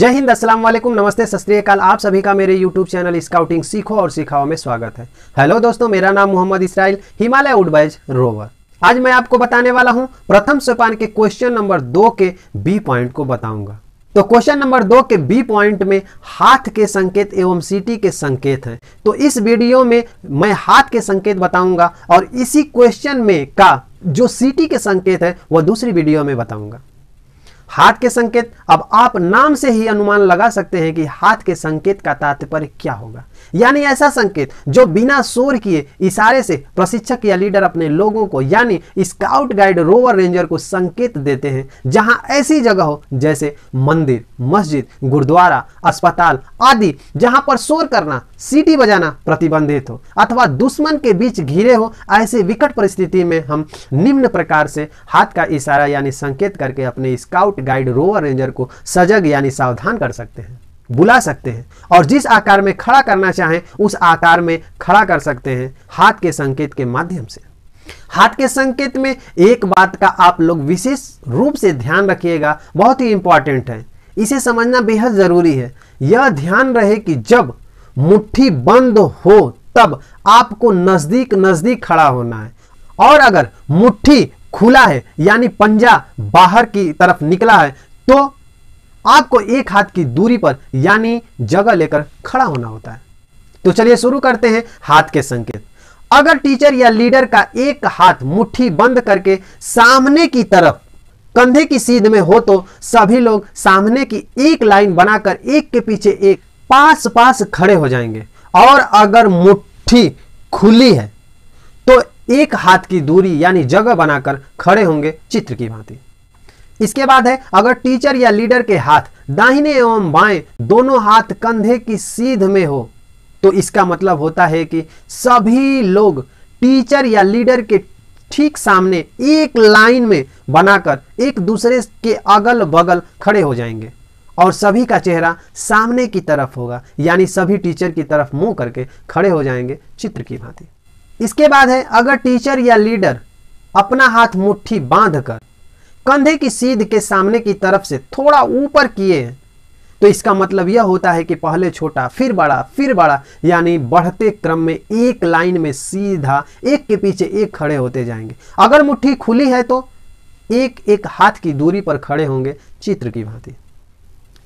जय हिंद अस्सलाम वालेकुम नमस्ते सस्काल आप सभी का मेरे यूट्यूब चैनल स्काउटिंग सीखो और सिखाओ में स्वागत है हेलो दोस्तों मेरा नाम मोहम्मद इसराइल हिमालय उडबाइज रोवर आज मैं आपको बताने वाला हूं प्रथम सोपान के क्वेश्चन नंबर दो के बी पॉइंट को बताऊंगा तो क्वेश्चन नंबर दो के बी पॉइंट में हाथ के संकेत एवं सीटी के संकेत हैं तो इस वीडियो में मैं हाथ के संकेत बताऊंगा और इसी क्वेश्चन में का जो सीटी के संकेत है वह दूसरी वीडियो में बताऊंगा हाथ के संकेत अब आप नाम से ही अनुमान लगा सकते हैं कि हाथ के संकेत का तात्पर्य क्या होगा यानी ऐसा संकेत जो बिना शोर किए इशारे से प्रशिक्षक या लीडर अपने लोगों को यानी स्काउट गाइड रोवर रेंजर को संकेत देते हैं जहां ऐसी जगह हो जैसे मंदिर मस्जिद गुरुद्वारा अस्पताल आदि जहां पर शोर करना सीटी बजाना प्रतिबंधित हो अथवा दुश्मन के बीच घिरे हो ऐसे विकट परिस्थिति में हम निम्न प्रकार से हाथ का इशारा यानी संकेत करके अपने स्काउट गाइड रोवर रेंजर को सजग यानी सावधान कर सकते हैं बुला सकते हैं और जिस आकार में खड़ा करना चाहें उस आकार में खड़ा कर सकते हैं हाथ के संकेत के माध्यम से हाथ के संकेत में एक बात का आप लोग विशेष रूप से ध्यान रखिएगा बहुत ही इंपॉर्टेंट है इसे समझना बेहद जरूरी है यह ध्यान रहे कि जब मुट्ठी बंद हो तब आपको नजदीक नजदीक खड़ा होना है और अगर मुट्ठी खुला है यानी पंजा बाहर की तरफ निकला है तो आपको एक हाथ की दूरी पर यानी जगह लेकर खड़ा होना होता है तो चलिए शुरू करते हैं हाथ के संकेत अगर टीचर या लीडर का एक हाथ मुट्ठी बंद करके सामने की तरफ कंधे की सीध में हो तो सभी लोग सामने की एक लाइन बनाकर एक के पीछे एक पास पास खड़े हो जाएंगे और अगर मुट्ठी खुली है तो एक हाथ की दूरी यानी जगह बनाकर खड़े होंगे चित्र की भांति इसके बाद है अगर टीचर या लीडर के हाथ दाहिने एवं बाएं दोनों हाथ कंधे की सीध में हो तो इसका मतलब होता है कि सभी लोग टीचर या लीडर के ठीक सामने एक लाइन में बनाकर एक दूसरे के अगल बगल खड़े हो जाएंगे और सभी का चेहरा सामने की तरफ होगा यानी सभी टीचर की तरफ मुंह करके खड़े हो जाएंगे चित्र की भांति इसके बाद है अगर टीचर या लीडर अपना हाथ मुट्ठी बांधकर कंधे की सीध के सामने की तरफ से थोड़ा ऊपर किए तो इसका मतलब यह होता है कि पहले छोटा फिर बड़ा फिर बड़ा यानी बढ़ते क्रम में एक लाइन में सीधा एक के पीछे एक खड़े होते जाएंगे अगर मुट्ठी खुली है तो एक एक हाथ की दूरी पर खड़े होंगे चित्र की भांति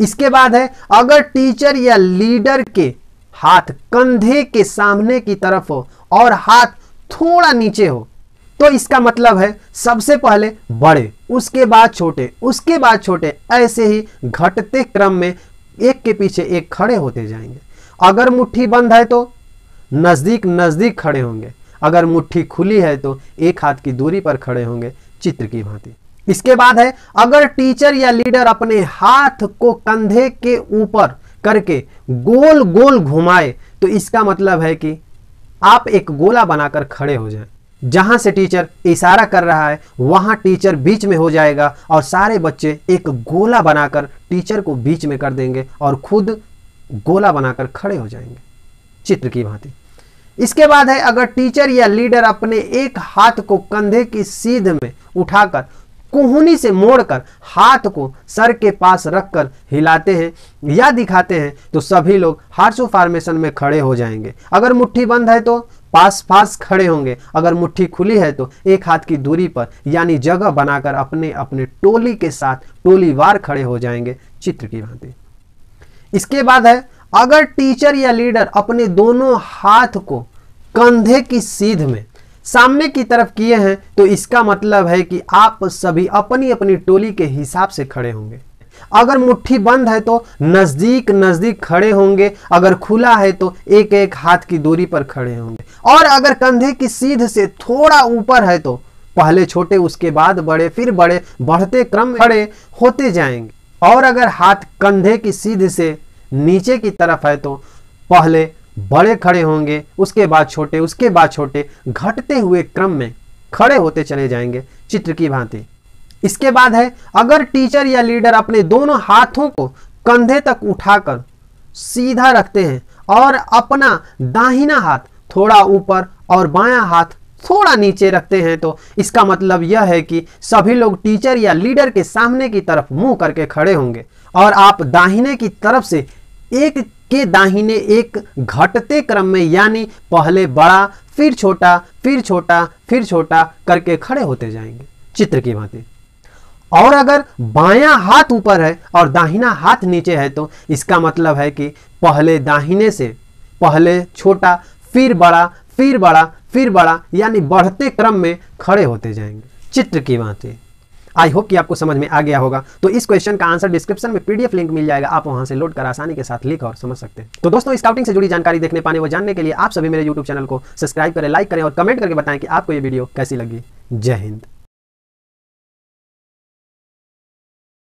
इसके बाद है अगर टीचर या लीडर के हाथ कंधे के सामने की तरफ हो और हाथ थोड़ा नीचे हो तो इसका मतलब है सबसे पहले बड़े उसके बाद छोटे उसके बाद छोटे ऐसे ही घटते क्रम में एक के पीछे एक खड़े होते जाएंगे अगर मुट्ठी बंद है तो नज़दीक नज़दीक खड़े होंगे अगर मुट्ठी खुली है तो एक हाथ की दूरी पर खड़े होंगे चित्र की भांति इसके बाद है अगर टीचर या लीडर अपने हाथ को कंधे के ऊपर करके गोल गोल घुमाए तो इसका मतलब है कि आप एक गोला बनाकर खड़े हो जाएं जहां से टीचर इशारा कर रहा है वहां टीचर बीच में हो जाएगा और सारे बच्चे एक गोला बनाकर टीचर को बीच में कर देंगे और खुद गोला बनाकर खड़े हो जाएंगे चित्र की भांति इसके बाद है अगर टीचर या लीडर अपने एक हाथ को कंधे की सीध में उठाकर कोहनी से मोड़कर हाथ को सर के पास रखकर हिलाते हैं या दिखाते हैं तो सभी लोग हार्सो फॉर्मेशन में खड़े हो जाएंगे अगर मुट्ठी बंद है तो पास पास खड़े होंगे अगर मुट्ठी खुली है तो एक हाथ की दूरी पर यानी जगह बनाकर अपने अपने टोली के साथ टोली वार खड़े हो जाएंगे चित्र की भांति इसके बाद है अगर टीचर या लीडर अपने दोनों हाथ को कंधे की सीध में सामने की तरफ किए हैं तो इसका मतलब है कि आप सभी अपनी अपनी टोली के हिसाब से खड़े होंगे अगर मुट्ठी बंद है तो नज़दीक नज़दीक खड़े होंगे अगर खुला है तो एक एक हाथ की दूरी पर खड़े होंगे और अगर कंधे की सीध से थोड़ा ऊपर है तो पहले छोटे उसके बाद बड़े फिर बड़े बढ़ते क्रम खड़े होते जाएंगे और अगर हाथ कंधे की सीध से नीचे की तरफ है तो पहले बड़े खड़े होंगे उसके बाद छोटे उसके बाद छोटे घटते हुए क्रम में खड़े होते चले जाएंगे चित्र की भांति इसके बाद है अगर टीचर या लीडर अपने दोनों हाथों को कंधे तक उठाकर सीधा रखते हैं और अपना दाहिना हाथ थोड़ा ऊपर और बाया हाथ थोड़ा नीचे रखते हैं तो इसका मतलब यह है कि सभी लोग टीचर या लीडर के सामने की तरफ मुंह करके खड़े होंगे और आप दाहिने की तरफ से एक के दाहिने एक घटते क्रम में यानी पहले बड़ा फिर छोटा फिर छोटा फिर छोटा करके खड़े होते जाएंगे चित्र की भांति और अगर बाया हाथ ऊपर है और दाहिना हाथ नीचे है तो इसका मतलब है कि पहले दाहिने से पहले छोटा फिर बड़ा फिर बड़ा फिर बड़ा यानी बढ़ते क्रम में खड़े होते जाएंगे चित्र की बातें आई होप कि आपको समझ में आ गया होगा तो इस क्वेश्चन का आंसर डिस्क्रिप्शन में पीडीएफ लिंक मिल जाएगा आप वहां से लोड कर आसानी के साथ लिख और समझ सकते हैं तो दोस्तों स्काउटिंग से जुड़ी जानकारी देखने पाने वो जानने के लिए आप सभी मेरे यूट्यूब चैनल को सब्सक्राइब करें लाइक करें और कमेंट करके बताएं कि आपको यह वीडियो कैसी लगी जय हिंद